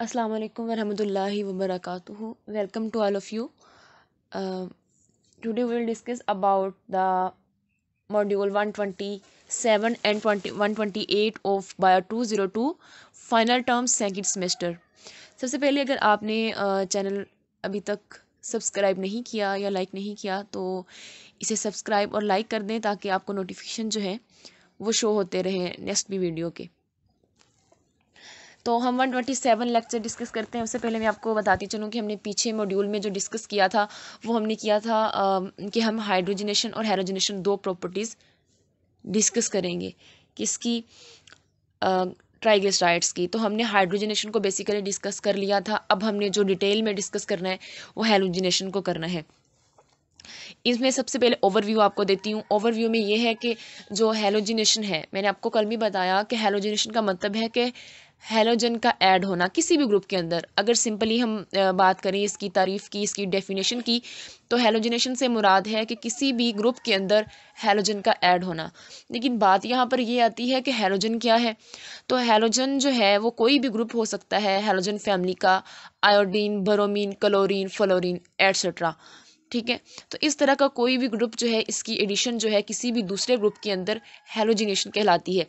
अस्सलाम वालेकुम वरहमतुल्लाहि व welcome to all of you today we will discuss about the module 127 and 128 of bio 202 final term second semester सबसे पहले अगर आपने चैनल uh, अभी तक सब्सक्राइब नहीं किया या लाइक नहीं किया तो इसे सब्सक्राइब और लाइक कर दें ताकि आपको नोटिफिकेशन जो है वो शो होते रहें नेक्स्ट भी वीडियो के तो हम one twenty seven lecture discuss करते हैं उससे पहले मैं आपको बताती चलूँ कि हमने पीछे मॉड्यूल में जो डिस्कस किया था वो हमने किया था कि हम हाइड्रोजनेशन और हेरोजनेशन दो प्रॉपर्टीज़ डिस्कस करेंगे किसकी ट्राइग्लिसराइड्स की तो हमने हाइड्रोजनेशन को बेसिकली डिस्कस कर लिया था अब हमने जो डिटेल में डिस्कस करना है वो हेलोजिनेशन को करना है इसमें सबसे पहले ओवरव्यू आपको देती हूँ ओवरव्यू में ये है कि जो हेलोजिनेशन है मैंने आपको कल भी बताया कि हेलोजिनेशन का मतलब है कि हेलोजन का ऐड होना किसी भी ग्रुप के अंदर अगर सिंपली हम बात करें इसकी तारीफ़ की इसकी डेफिनेशन की तो हेलोजनेशन से मुराद है कि किसी भी ग्रुप के अंदर हेलोजन का ऐड होना लेकिन बात यहाँ पर यह आती है कि हेलोजन क्या है तो हेलोजन जो है वो कोई भी ग्रुप हो सकता है हेलोजन फैमिली का iodine bromine chlorine fluorine etcetera ठीक है तो इस तरह का कोई भी ग्रुप जो है इसकी एडिशन जो है किसी भी दूसरे ग्रुप के अंदर हेलोजिनेशन कहलाती है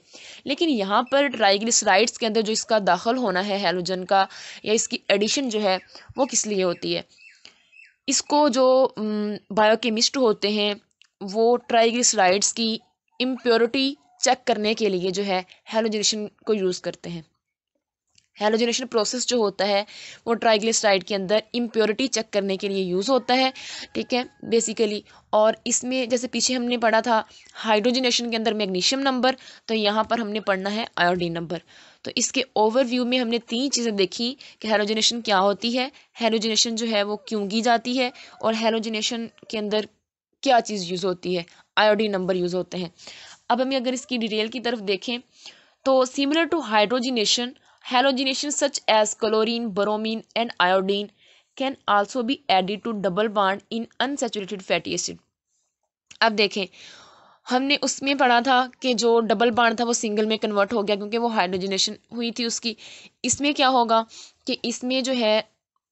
लेकिन यहाँ पर ट्राइग्लिसराइड्स के अंदर जो इसका दाखिल होना है हेलोजन का या इसकी एडिशन जो है वो किस लिए होती है इसको जो बायोकेमिस्ट होते हैं वो ट्राइग्लिसराइड्स की इम्प्योरिटी चेक करने के लिए जो है हेलोजिनेशन को यूज़ करते हैं हेलोजिनेशन प्रोसेस जो होता है वो ट्राइग्लिसराइड के अंदर इम्प्योरिटी चेक करने के लिए यूज़ होता है ठीक है बेसिकली और इसमें जैसे पीछे हमने पढ़ा था हाइड्रोजिनेशन के अंदर मैग्नीशियम नंबर तो यहाँ पर हमने पढ़ना है आयोडीन नंबर तो इसके ओवरव्यू में हमने तीन चीज़ें देखी कि हेलोजिनेशन क्या होती है हेलोजिनेशन जो है वो क्यों की जाती है और हेलोजिनेशन के अंदर क्या चीज़ यूज़ होती है आयोडीन नंबर यूज़ होते हैं अब हमें अगर इसकी डिटेल की तरफ देखें तो similar to hydrogenation Halogenations such as chlorine, bromine and iodine can also be added to double bond in unsaturated fatty acid. अब देखें हमने उसमें पढ़ा था कि जो डबल बाड था वो सिंगल में कन्वर्ट हो गया क्योंकि वो हाइड्रोजनेशन हुई थी उसकी इसमें क्या होगा कि इसमें जो है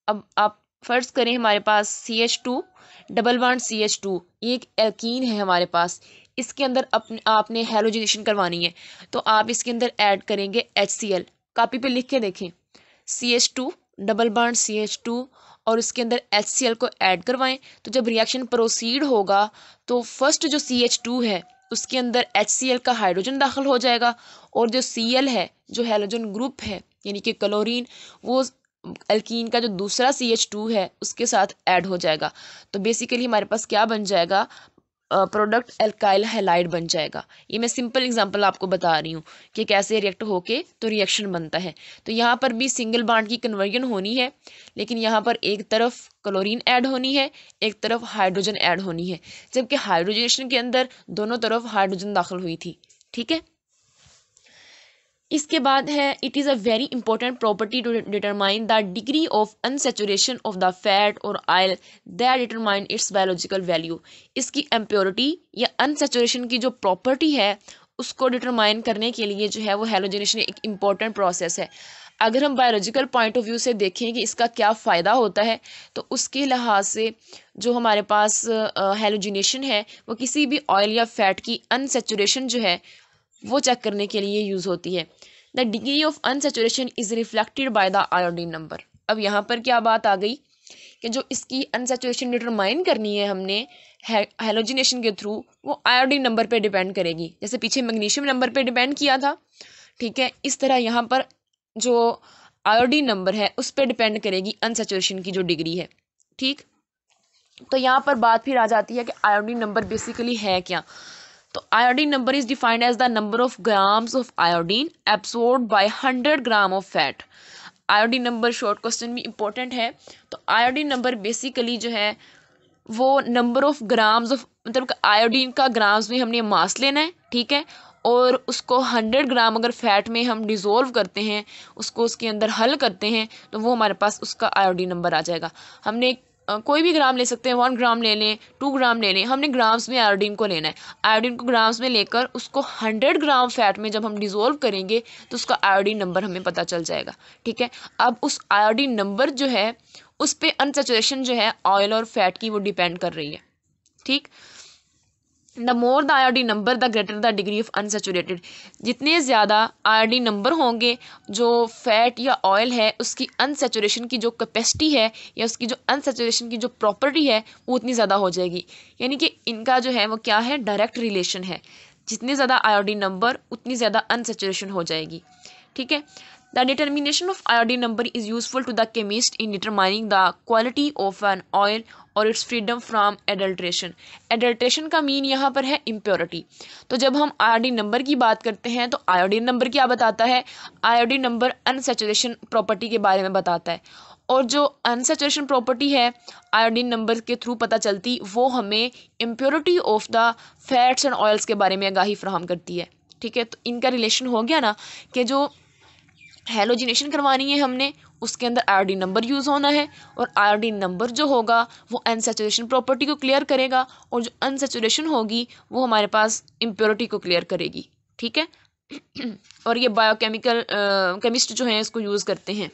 अब आप फ़र्ज करें हमारे पास C H two double bond C H to ये एक एल्कीन है हमारे पास इसके अंदर अपने आपने हेलोजिनेशन करवानी है तो आप इसके अंदर ऐड करेंगे एच सी एल कापी पे लिख के देखें C H two double bond C H two और इसके अंदर एच सी एल को ऐड करवाएं तो जब रिएक्शन प्रोसीड होगा तो फर्स्ट जो सी एच टू है उसके अंदर एच सी एल का हाइड्रोजन दाखिल हो जाएगा और जो सी एल है जो हाइड्रोजन ग्रुप है यानी कि क्लोरीन वो एल्कीन का जो दूसरा सी एच टू है उसके साथ ऐड हो जाएगा तो बेसिकली हमारे पास क्या बन जाएगा प्रोडक्ट एल्काइल हेलाइड बन जाएगा ये मैं सिंपल एग्जांपल आपको बता रही हूँ कि कैसे रिएक्ट होके तो रिएक्शन बनता है तो यहाँ पर भी सिंगल बांड की कन्वर्जन होनी है लेकिन यहाँ पर एक तरफ क्लोरीन ऐड होनी है एक तरफ हाइड्रोजन ऐड होनी है जबकि हाइड्रोजनेशन के अंदर दोनों तरफ हाइड्रोजन दाखिल हुई थी ठीक है इसके बाद है it is a very important property to determine the degree of unsaturation of the fat और oil that determine its biological value इसकी एम्प्योरिटी या अनसेचुरेशन की जो प्रॉपर्टी है उसको डिटरमाइन करने के लिए जो है वो हेलोजिनेशन एक इम्पॉर्टेंट प्रोसेस है अगर हम बायोलॉजिकल पॉइंट ऑफ व्यू से देखें कि इसका क्या फ़ायदा होता है तो उसके लिहाज से जो हमारे पास हेलोजिनेशन है वो किसी भी ऑयल या फैट की अनसेचुरेशन जो है वो चेक करने के लिए यूज़ होती है the degree of unsaturation is reflected by the iodine number अब यहाँ पर क्या बात आ गई कि जो इसकी अनसेचुरेशन डिटरमाइन करनी है हमने हेलोजिनेशन के थ्रू वो आयोडीन नंबर पे डिपेंड करेगी जैसे पीछे मैग्नीशियम नंबर पे डिपेंड किया था ठीक है इस तरह यहाँ पर जो आयोडीन नंबर है उस पर डिपेंड करेगी अनसेचुरेशन की जो डिग्री है ठीक तो यहाँ पर बात फिर आ जाती है कि आयोडीन नंबर बेसिकली है क्या तो iodine number is defined as the number of grams of iodine absorbed by hundred gram of fat iodine number short question में इंपॉर्टेंट है तो आयोडीन नंबर बेसिकली जो है वो नंबर ऑफ ग्राम्स ऑफ मतलब आयोडीन का ग्राम्स में हमने मास लेना है ठीक है और उसको हंड्रेड ग्राम अगर फैट में हम डिज़ोल्व करते हैं उसको उसके अंदर हल करते हैं तो वो हमारे पास उसका आयोडीन नंबर आ जाएगा हमने कोई भी ग्राम ले सकते हैं वन ग्राम ले लें टू ग्राम ले लें हमने ग्राम्स में आयोडीन को लेना है आयोडीन को ग्राम्स में लेकर उसको हंड्रेड ग्राम फैट में जब हम डिज़ोल्व करेंगे तो उसका आयोडीन नंबर हमें पता चल जाएगा ठीक है अब उस आयोडीन नंबर जो है उस पर अनसेचुरेशन जो है ऑयल और फैट की वो डिपेंड कर रही है ठीक the more the iodine number the greater the degree of unsaturated जितने ज़्यादा आयोडीन नंबर होंगे जो फैट या ऑयल है उसकी अनसेचुरेशन की जो कैपेसिटी है या उसकी जो अनसेचुरेशन की जो प्रॉपर्टी है वो उतनी ज़्यादा हो जाएगी यानी कि इनका जो है वो क्या है डायरेक्ट रिलेशन है जितने ज़्यादा आयोडीन नंबर उतनी ज़्यादा अनसेचुरेशन हो जाएगी ठीक है the determination of iodine number is useful to the chemist in determining the quality of an oil और its freedom from adulteration adulteration का मीन यहाँ पर है इम्प्योरिटी तो जब हम आयोडीन नंबर की बात करते हैं तो आयोडीन नंबर क्या बताता है आयोडीन नंबर अनसेचुरेशन प्रॉपर्टी के बारे में बताता है और जो अनसेचुरेशन प्रॉपर्टी है आयोडीन नंबर के थ्रू पता चलती वो हमें impurity of the fats and oils के बारे में आगाही फ्राहम करती है ठीक है तो इनका रिलेशन हो गया ना कि जो हेलोजिनेशन करवानी है हमने उसके अंदर आयोडीन नंबर यूज़ होना है और आयोडीन नंबर जो होगा वो अनसेचुरेशन प्रॉपर्टी को क्लियर करेगा और जो अनसेचुरेशन होगी वो हमारे पास इम्प्योरिटी को क्लियर करेगी ठीक है और ये बायोकेमिकल केमिस्ट जो हैं इसको यूज़ करते हैं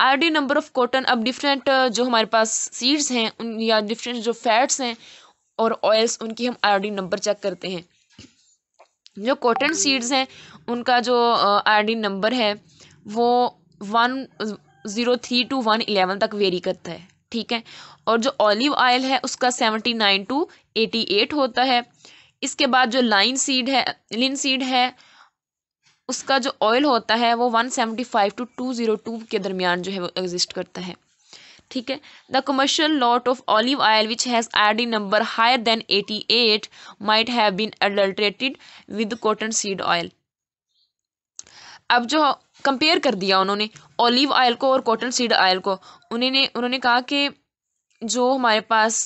आयोडीन नंबर ऑफ कॉटन अब डिफरेंट जो हमारे पास सीड्स हैं उन या डिफरेंट जो फैट्स हैं और ऑयल्स उनकी हम आयोडीन नंबर चेक करते हैं जो कॉटन सीड्स हैं उनका जो आयोडीन नंबर है वो one zero three two one eleven तक वेरी करता है ठीक है और जो ऑलिव ऑयल है उसका seventy nine to eighty eight होता है इसके बाद जो लाइन सीड है लिन सीड है उसका जो ऑयल होता है वो one seventy five to two zero two के दरमियान जो है वो एग्जिस्ट करता है ठीक है the commercial lot of olive oil which has iodine number higher than eighty eight might have been adulterated with cotton seed oil अब जो कंपेयर कर दिया उन्होंने ऑलिव ऑयल को और कॉटन सीड ऑयल को उन्होंने उन्होंने कहा कि जो हमारे पास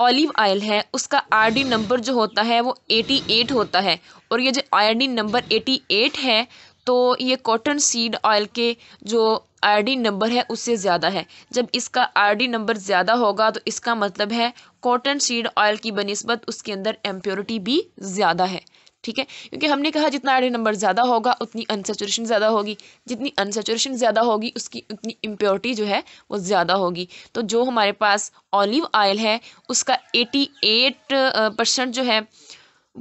ऑलिव ऑयल है उसका आर नंबर जो होता है वो एटी एट होता है और ये जो आर नंबर एटी एट है तो ये कॉटन सीड ऑयल के जो आर नंबर है उससे ज़्यादा है जब इसका आर नंबर ज़्यादा होगा तो इसका मतलब है कॉटन सीड ऑयल की बनस्बत उसके अंदर एम्प्योरिटी भी ज़्यादा है ठीक है क्योंकि हमने कहा जितना आयरन नंबर ज़्यादा होगा उतनी अनसेचुरेशन ज़्यादा होगी जितनी अनसेचुरेशन ज़्यादा होगी उसकी उतनी इम्प्योरिटी जो है वो ज़्यादा होगी तो जो हमारे पास ऑलिव ऑयल है उसका एटी एट परसेंट जो है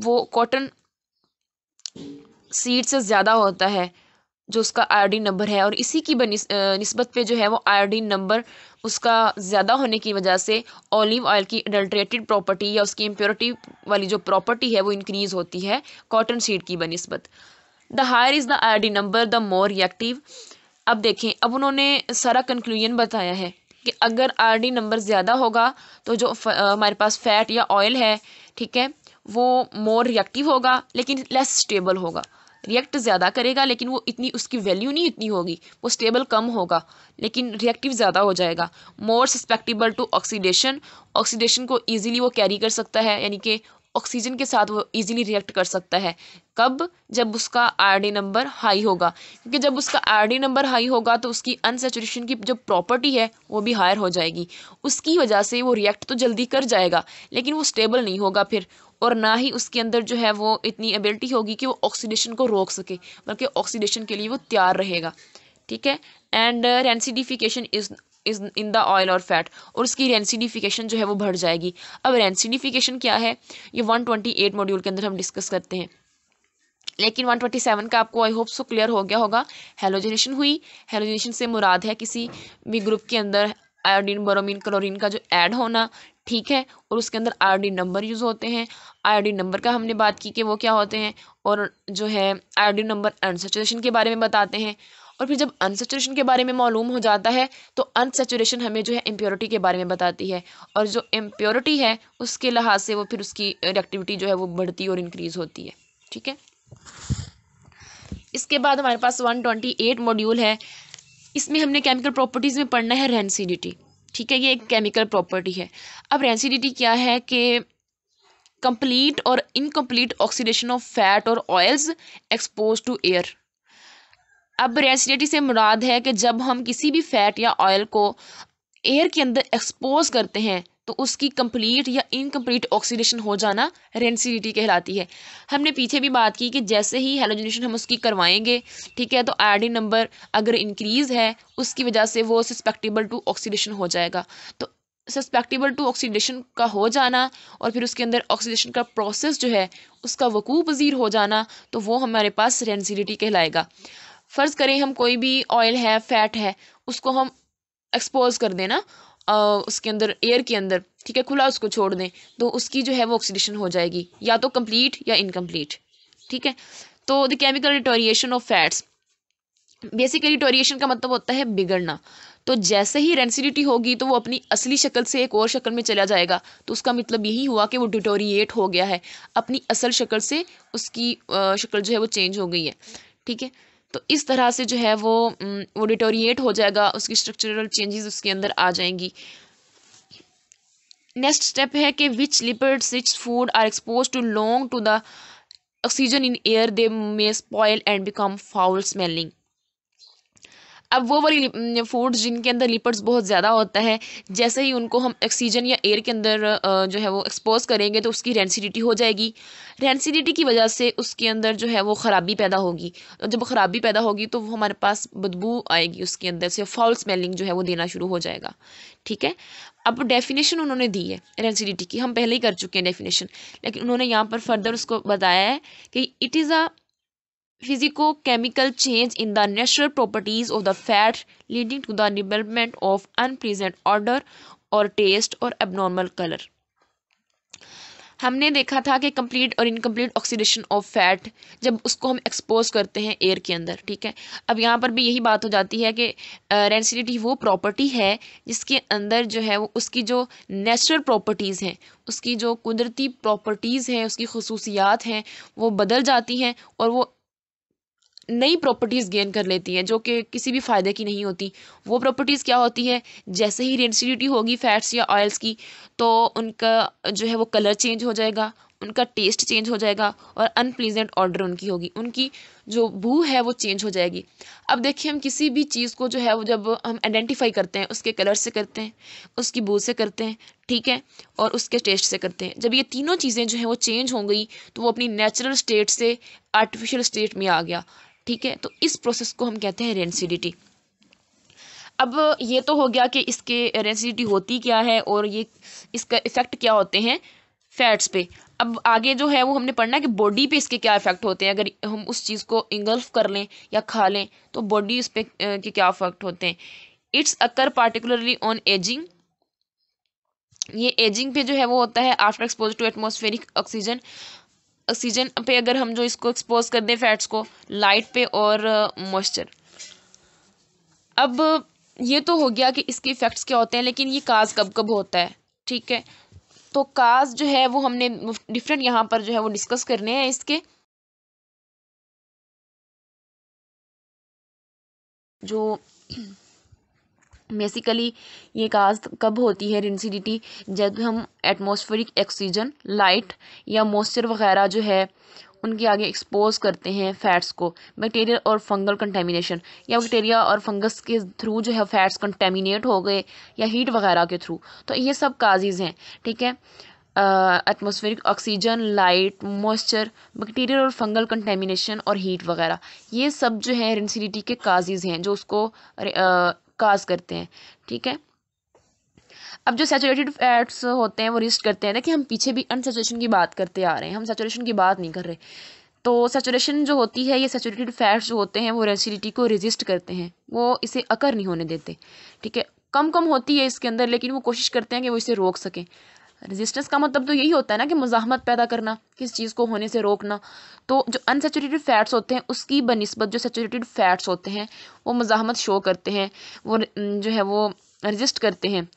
वो कॉटन सीड से ज़्यादा होता है जो उसका डी नंबर है और इसी की नस्बत पे जो है वो डी नंबर उसका ज़्यादा होने की वजह से ऑलिव ऑयल की अडल्ट्रेटेड प्रॉपर्टी या उसकी इम्प्योरिटी वाली जो प्रॉपर्टी है वो इनक्रीज़ होती है कॉटन सीड की बनस्बत the higher is the D number the more reactive अब देखें अब उन्होंने सारा कंक्लूजन बताया है कि अगर डी नंबर ज़्यादा होगा तो जो हमारे पास फ़ैट या ऑयल है ठीक है वो मोर रिएक्टिव होगा लेकिन लेस स्टेबल होगा रिएक्ट ज़्यादा करेगा लेकिन वो इतनी उसकी वैल्यू नहीं इतनी होगी वो स्टेबल कम होगा लेकिन रिएक्टिव ज़्यादा हो जाएगा more susceptible to oxidation oxidation को ईजिली वो कैरी कर सकता है यानी कि ऑक्सीजन के साथ वो ईजिली रिएक्ट कर सकता है कब जब उसका आर नंबर हाई होगा क्योंकि जब उसका आर नंबर हाई होगा तो उसकी अनसेचुरेशन की जो प्रॉपर्टी है वो भी हायर हो जाएगी उसकी वजह से वो रिएक्ट तो जल्दी कर जाएगा लेकिन वो स्टेबल नहीं होगा फिर और ना ही उसके अंदर जो है वो इतनी एबिलिटी होगी कि वो ऑक्सीडेशन को रोक सके बल्कि ऑक्सीडेशन के लिए वो तैयार रहेगा ठीक है and rancidification is in the oil और फैट और उसकी रेंसिडिफिकेशन जो है वो बढ़ जाएगी अब रेंसिडिफिकेशन क्या है ये 128 मॉड्यूल के अंदर हम डिस्कस करते हैं लेकिन 127 का आपको आई होप सो क्लियर हो गया होगा हेलोजिनेशन हुई हेलोजनेशन से मुराद है किसी भी ग्रुप के अंदर आयोडीन बोरोमिन क्लोरिन का जो ऐड होना ठीक है और उसके अंदर आयोडीन नंबर यूज़ होते हैं आयोडीन नंबर का हमने बात की कि वो क्या होते हैं और जो है आयोडीन नंबर अनसेचुरेशन के बारे में बताते हैं और फिर जब अनसेचुरेशन के बारे में मालूम हो जाता है तो अनसेचुरेशन हमें जो है इम्प्योरिटी के बारे में बताती है और जो इम्प्योरिटी है उसके लिहाज से वो फिर उसकी एक्टिविटी जो है वो बढ़ती और इंक्रीज़ होती है ठीक है इसके बाद हमारे पास वन ट्वेंटी एट मॉड्यूल है इसमें हमने केमिकल प्रॉपर्टीज़ में पढ़ना है रेंसिडिटी ठीक है ये एक केमिकल प्रॉपर्टी है अब रेंसिडिटी क्या है कि कंप्लीट और इनकम्प्लीट ऑक्सीडेशन ऑफ फैट और ऑयल्स एक्सपोज टू एयर अब रेसिडिटी से मुराद है कि जब हम किसी भी फैट या ऑयल को एयर के अंदर एक्सपोज करते हैं तो उसकी कंप्लीट या इनकम्प्लीट ऑक्सीडेशन हो जाना रेंसिडिटी कहलाती है हमने पीछे भी बात की कि जैसे ही हेलोजनेशन हम उसकी करवाएंगे ठीक है तो आयोडीन नंबर अगर इंक्रीज है उसकी वजह से वो सस्पेक्टेबल टू ऑक्सीडेशन हो जाएगा तो सस्पेक्टेबल टू ऑक्सीडेशन का हो जाना और फिर उसके अंदर ऑक्सीडेशन का प्रोसेस जो है उसका वक़ूफ़ पजीर हो जाना तो वो हमारे पास रेंसिडिटी कहलाएगा फ़र्ज़ करें हम कोई भी ऑयल है फैट है उसको हम एक्सपोज कर देना उसके अंदर एयर के अंदर ठीक है खुला उसको छोड़ दें तो उसकी जो है वो ऑक्सीडेशन हो जाएगी या तो कम्प्लीट या इनकम्प्लीट ठीक है तो the chemical deterioration of fats basically deterioration का मतलब होता है बिगड़ना तो जैसे ही रेंसिडिटी होगी तो वो अपनी असली शक्ल से एक और शक्ल में चला जाएगा तो उसका मतलब यही हुआ कि वो डिटोरिएट हो गया है अपनी असल शक्ल से उसकी शक्ल जो है वो चेंज हो गई है ठीक है तो इस तरह से जो है वो वो डिटोरिएट हो जाएगा उसकी स्ट्रक्चरल चेंजेस उसके अंदर आ जाएंगी नेक्स्ट स्टेप है कि which lipid rich food are exposed too long to the oxygen in air they may spoil and become foul smelling अब वो वाली फूड्स जिनके अंदर लिपिड्स बहुत ज़्यादा होता है जैसे ही उनको हम ऑक्सीजन या एयर के अंदर जो है वो एक्सपोज करेंगे तो उसकी रेंसिडिटी हो जाएगी रेंसिडिटी की वजह से उसके अंदर जो है वो ख़राबी पैदा होगी जब ख़राबी पैदा होगी तो वो हमारे पास बदबू आएगी उसके अंदर से फॉल स्मेलिंग जो है वो देना शुरू हो जाएगा ठीक है अब डेफिनेशन उन्होंने दी है रेंसिडिटी की हम पहले ही कर चुके हैं डेफिनेशन लेकिन उन्होंने यहाँ पर फर्दर उसको बताया है कि it is a physicochemical change in the natural properties of the fat leading to the development of unpleasant odor और टेस्ट और एबनॉर्मल कलर हमने देखा था कि कंप्लीट और इनकम्प्लीट ऑक्सीडेशन ऑफ फैट जब उसको हम एक्सपोज करते हैं एयर के अंदर ठीक है अब यहाँ पर भी यही बात हो जाती है कि रेंसिडिटी वो प्रॉपर्टी है जिसके अंदर जो है वो उसकी जो नेचुरल प्रॉपर्टीज़ हैं उसकी जो कुदरती प्रॉपर्टीज़ हैं उसकी खसूसियात हैं वो बदल जाती हैं और वो नई प्रॉपर्टीज़ गेन कर लेती हैं जो कि किसी भी फ़ायदे की नहीं होती वो प्रॉपर्टीज़ क्या होती है जैसे ही रेंसिडिटी होगी फैट्स या ऑयल्स की तो उनका जो है वो कलर चेंज हो जाएगा उनका टेस्ट चेंज हो जाएगा और अनप्लीजेंट ऑर्डर उनकी होगी उनकी जो भू है वो चेंज हो जाएगी अब देखिए हम किसी भी चीज़ को जो है वो जब हम आइडेंटिफाई करते हैं उसके कलर से करते हैं उसकी भू से करते हैं ठीक है और उसके टेस्ट से करते हैं जब ये तीनों चीज़ें जो हैं वो चेंज हो गई तो वो अपनी नेचुरल स्टेट से आर्टिफिशियल स्टेट में आ गया ठीक है तो इस प्रोसेस को हम कहते हैं रेंसिडिटी अब ये तो हो गया कि इसके रेंसिडिटी होती क्या है और ये इसका इफ़ेक्ट क्या होते हैं फैट्स पे अब आगे जो है वो हमने पढ़ना है कि बॉडी पे इसके क्या इफेक्ट होते हैं अगर हम उस चीज़ को इंगल्फ कर लें या खा लें तो बॉडी इस पर के क्या इफेक्ट होते हैं it's occur particularly on ageing ये एजिंग पे जो है वो होता है after expose to atmospheric oxygen oxygen पे अगर हम जो इसको एक्सपोज कर दें फैट्स को लाइट पे और मॉइस्चर uh, अब ये तो हो गया कि इसके इफ़ेक्ट्स क्या होते हैं लेकिन ये काज कब कब होता है ठीक है तो काज जो है वो हमने डिफरेंट यहाँ पर जो है वो डिस्कस करने हैं इसके जो बेसिकली ये काज कब होती है रेंसिडिटी जब हम एटमॉस्फेरिक ऑक्सीजन लाइट या मॉइस्चर वगैरह जो है उनके आगे एक्सपोज करते हैं फैट्स को बैक्टीरिया और फंगल कंटेमिनेशन या बैक्टीरिया और फंगस के थ्रू जो है फैट्स कंटेमिनेट हो गए या हीट वगैरह के थ्रू तो ये सब काजेज़ हैं ठीक है atmospheric oxygen light moisture bacterial और फंगल कंटेमिनेशन और हीट वगैरह ये सब जो है रेंसिडिटी के काजेज़ हैं जो उसको काज करते हैं ठीक है अब जो सेचुरेटेड फैट्स होते हैं वो रिस्ट करते हैं देखिए हम पीछे भी अनसेचुरेशन की बात करते आ रहे हैं हम सेचुरेशन की बात नहीं कर रहे तो सेचुरेशन जो होती है ये सेचुरेटेड फैट्स जो होते हैं वो रेसिडिटी को रिजिस्ट करते हैं वो इसे अकर नहीं होने देते ठीक है कम कम होती है इसके अंदर लेकिन वो कोशिश करते हैं कि वो इसे रोक सकें रेजिस्टेंस का मतलब तो यही होता है ना कि मुजाहमत पैदा करना किस चीज़ को होने से रोकना तो जो अनसेचुरेटेड फैट्स होते हैं उसकी बनस्बत जो सेचुरेटेड फैट्स होते हैं वो मुजाहमत शो करते हैं वो जो है वो रजिस्ट करते हैं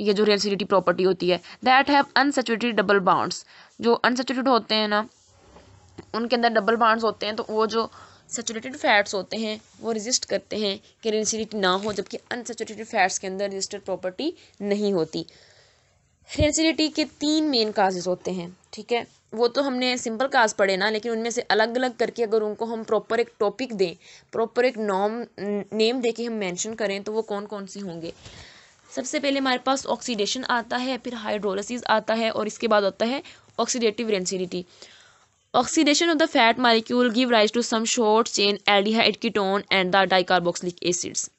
ये जो रेलसिडिटी प्रॉपर्टी होती है that have unsaturated double bonds जो अनसेचुरेटेड होते हैं ना उनके अंदर डबल बाउंड्स होते हैं तो वो जो सेचुरेटेड फैट्स होते हैं वो रजिस्ट करते हैं कि रेलसिडिटी ना हो जबकि अनसेचुरेटेड फैट्स के अंदर रजिस्टर्ड प्रॉपर्टी नहीं होती फैसिलिटी के तीन मेन काजेज़ होते हैं ठीक है वो तो हमने सिंपल काज पढ़े ना लेकिन उनमें से अलग अलग करके अगर उनको हम प्रॉपर एक टॉपिक दें प्रॉपर एक नॉम नेम दे के हम मेंशन करें तो वो कौन कौन सी होंगे सबसे पहले हमारे पास ऑक्सीडेशन आता है फिर हाइड्रोलिस आता है और इसके बाद आता है oxidative rancidity oxidation of the fat molecule give rise to some short chain aldehyde ketone and the dicarboxylic acids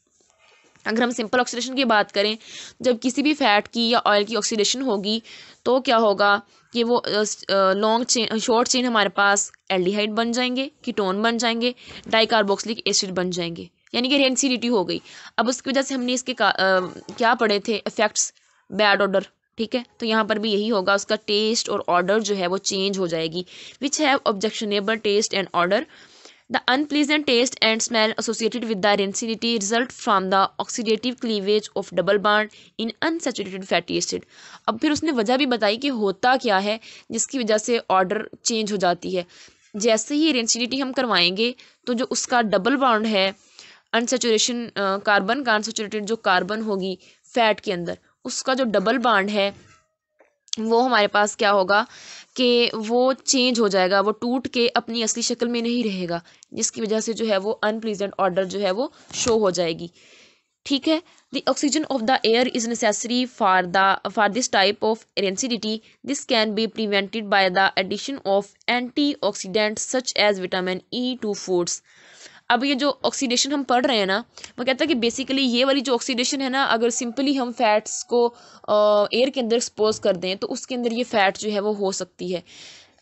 अगर हम सिंपल ऑक्सीडेशन की बात करें जब किसी भी फैट की या ऑयल की ऑक्सीडेशन होगी तो क्या होगा कि वो लॉन्ग चेन शॉर्ट चेन हमारे पास एल्डिहाइड बन जाएंगे कीटोन बन जाएंगे डाइकार्बोक्सिलिक एसिड बन जाएंगे यानी कि रेंसिडिटी हो गई अब उसकी वजह से हमने इसके आ, क्या पढ़े थे इफेक्ट्स बैड ऑर्डर ठीक है तो यहाँ पर भी यही होगा उसका टेस्ट और ऑर्डर जो है वो चेंज हो जाएगी which have objectionable taste and odour The unpleasant taste and smell associated with the rancidity result from the oxidative cleavage of double bond in unsaturated fatty acid. अब फिर उसने वजह भी बताई कि होता क्या है जिसकी वजह से ऑर्डर चेंज हो जाती है जैसे ही रेंसिडिटी हम करवाएंगे तो जो उसका डबल बाउंड है अनसेचुरेशन कार्बन का अनसेचुरेटेड जो कार्बन होगी फैट के अंदर उसका जो डबल बाउंड है वो हमारे पास क्या होगा कि वो चेंज हो जाएगा वो टूट के अपनी असली शक्ल में नहीं रहेगा जिसकी वजह से जो है वो अनप्लीजेंट ऑर्डर जो है वो शो हो जाएगी ठीक है the oxygen of the air is necessary for the for this type of rancidity this can be prevented by the addition of antioxidant such as vitamin E to foods अब ये जो oxidation हम पढ़ रहे हैं ना वो कहता है कि बेसिकली ये वाली जो ऑक्सीडेशन है ना अगर सिंपली हम फैट्स को एयर के अंदर एक्सपोज कर दें तो उसके अंदर ये फैट जो है वो हो सकती है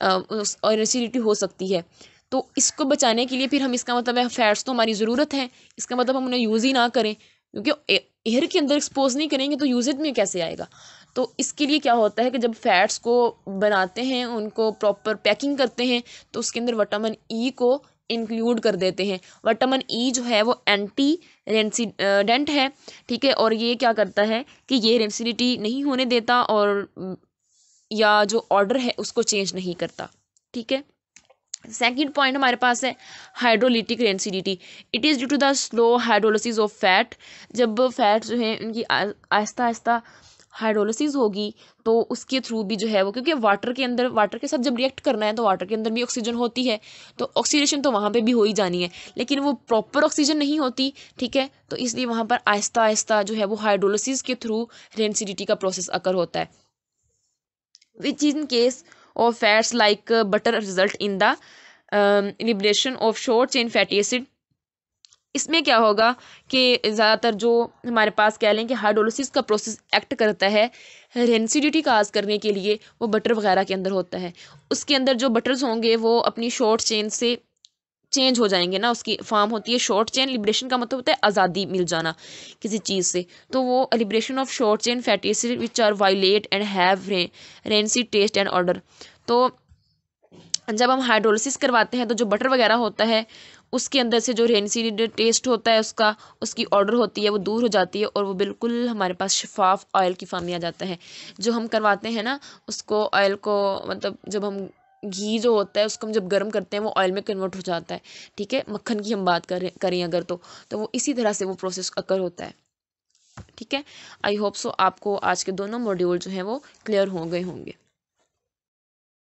और एसिडिटी हो सकती है तो इसको बचाने के लिए फिर हम इसका मतलब है फैट्स तो हमारी ज़रूरत है इसका मतलब हम उन्हें यूज़ ही ना करें क्योंकि एयर के अंदर एक्सपोज नहीं करेंगे तो यूजेज में कैसे आएगा तो इसके लिए क्या होता है कि जब फैट्स को बनाते हैं उनको प्रॉपर पैकिंग करते हैं तो उसके अंदर विटामिन ई e को इंक्लूड कर देते हैं वटामिन ई e जो है वो एंटी रेंसीडेंट है ठीक है और ये क्या करता है कि ये रेंसिडिटी नहीं होने देता और या जो ऑर्डर है उसको चेंज नहीं करता ठीक है सेकंड पॉइंट हमारे पास है hydrolytic rancidity it is due to the slow hydrolysis of fat जब फैट जो है उनकी आहिस्ता आहिस्ता हाइड्रोलिसिस होगी तो उसके थ्रू भी जो है वो क्योंकि वाटर के अंदर वाटर के साथ जब रिएक्ट करना है तो वाटर के अंदर भी ऑक्सीजन होती है तो ऑक्सीडेशन तो वहाँ पे भी हो ही जानी है लेकिन वो प्रॉपर ऑक्सीजन नहीं होती ठीक है तो इसलिए वहाँ पर आहिस्ता आहिस्ता जो है वो हाइड्रोलिसिस के थ्रू रेंसिडिटी का प्रोसेस अकर होता है which in case of fats like butter result in the liberation of short chain fatty acid इसमें क्या होगा कि ज़्यादातर जो हमारे पास कह लें कि हाइड्रोलोसिस का प्रोसेस एक्ट करता है रेंसिडिटी का आज करने के लिए वो बटर वगैरह के अंदर होता है उसके अंदर जो बटर्स होंगे वो अपनी शॉर्ट चेन से चेंज हो जाएंगे ना उसकी फॉर्म होती है शॉर्ट चेन लिब्रेशन का मतलब होता है आज़ादी मिल जाना किसी चीज़ से तो वो liberation of short chain fatty acid which are volatile and have rancid taste and odour तो जब हम हाइड्रोलिसिस करवाते हैं तो जो बटर वगैरह होता है उसके अंदर से जो रेनसी टेस्ट होता है उसका उसकी ऑर्डर होती है वो दूर हो जाती है और वो बिल्कुल हमारे पास शफाफ ऑयल की फार्म आ जाता है जो हम करवाते हैं ना उसको ऑयल को मतलब जब हम घी जो होता है उसको हम जब गर्म करते हैं वो ऑयल में कन्वर्ट हो जाता है ठीक है मक्खन की हम बात करें करें अगर तो तो वो इसी तरह से वो प्रोसेस अकर होता है ठीक है आई होप सो आपको आज के दोनों मॉड्यूल जो हैं वो क्लियर हो गए होंगे